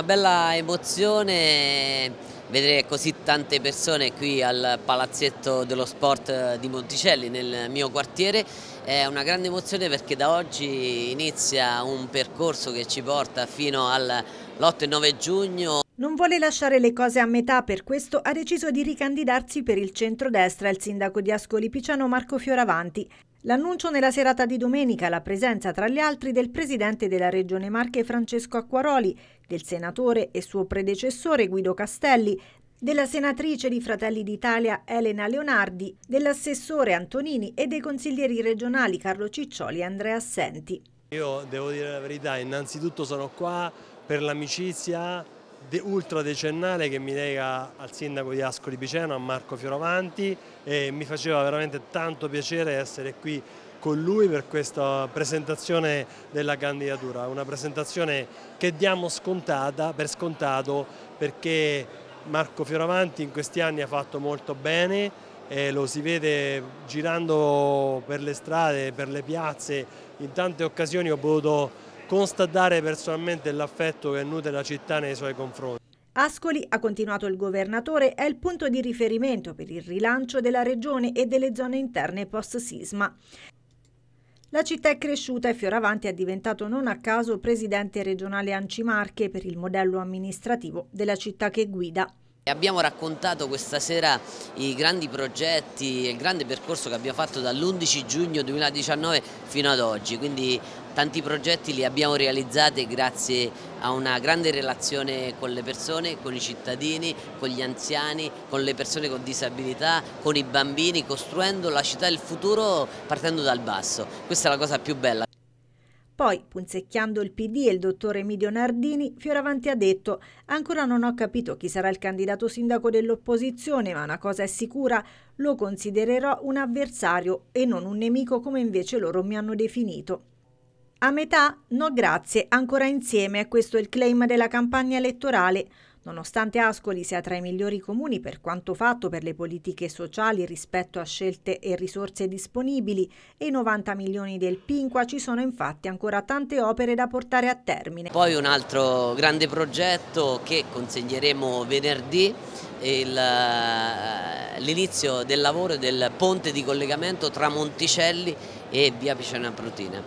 una bella emozione vedere così tante persone qui al palazzetto dello sport eh, di Monticelli nel mio quartiere è una grande emozione perché da oggi inizia un percorso che ci porta fino all'8 e 9 giugno non vuole lasciare le cose a metà, per questo ha deciso di ricandidarsi per il centrodestra il sindaco di Ascoli Piciano Marco Fioravanti, L'annuncio nella serata di domenica la presenza tra gli altri del presidente della Regione Marche Francesco Acquaroli, del senatore e suo predecessore Guido Castelli, della senatrice di Fratelli d'Italia Elena Leonardi, dell'assessore Antonini e dei consiglieri regionali Carlo Ciccioli e Andrea Assenti. Io devo dire la verità, innanzitutto sono qua per l'amicizia ultra decennale che mi lega al sindaco di Ascoli Piceno, a Marco Fioravanti e mi faceva veramente tanto piacere essere qui con lui per questa presentazione della candidatura, una presentazione che diamo scontata, per scontato perché Marco Fioravanti in questi anni ha fatto molto bene, eh, lo si vede girando per le strade, per le piazze, in tante occasioni ho potuto constatare personalmente l'affetto che nutre la città nei suoi confronti. Ascoli, ha continuato il governatore, è il punto di riferimento per il rilancio della regione e delle zone interne post-sisma. La città è cresciuta e Fioravanti è diventato non a caso presidente regionale Ancimarche per il modello amministrativo della città che guida. Abbiamo raccontato questa sera i grandi progetti e il grande percorso che abbiamo fatto dall'11 giugno 2019 fino ad oggi, quindi tanti progetti li abbiamo realizzati grazie a una grande relazione con le persone, con i cittadini, con gli anziani, con le persone con disabilità, con i bambini, costruendo la città del futuro partendo dal basso. Questa è la cosa più bella. Poi, punzecchiando il PD e il dottor Emidio Nardini, Fioravanti ha detto «Ancora non ho capito chi sarà il candidato sindaco dell'opposizione, ma una cosa è sicura, lo considererò un avversario e non un nemico come invece loro mi hanno definito». A metà? No grazie, ancora insieme, questo è il claim della campagna elettorale – Nonostante Ascoli sia tra i migliori comuni per quanto fatto per le politiche sociali rispetto a scelte e risorse disponibili e i 90 milioni del Pinqua, ci sono infatti ancora tante opere da portare a termine. Poi un altro grande progetto che consegneremo venerdì eh, l'inizio del lavoro del ponte di collegamento tra Monticelli e via Picena Prutina.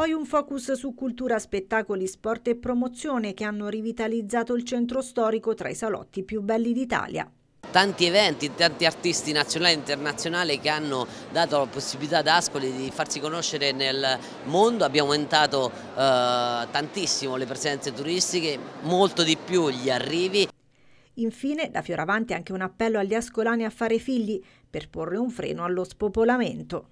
Poi un focus su cultura, spettacoli, sport e promozione che hanno rivitalizzato il centro storico tra i salotti più belli d'Italia tanti eventi, tanti artisti nazionali e internazionali che hanno dato la possibilità ad Ascoli di farsi conoscere nel mondo, abbiamo aumentato eh, tantissimo le presenze turistiche, molto di più gli arrivi. Infine, da fioravanti anche un appello agli ascolani a fare figli per porre un freno allo spopolamento.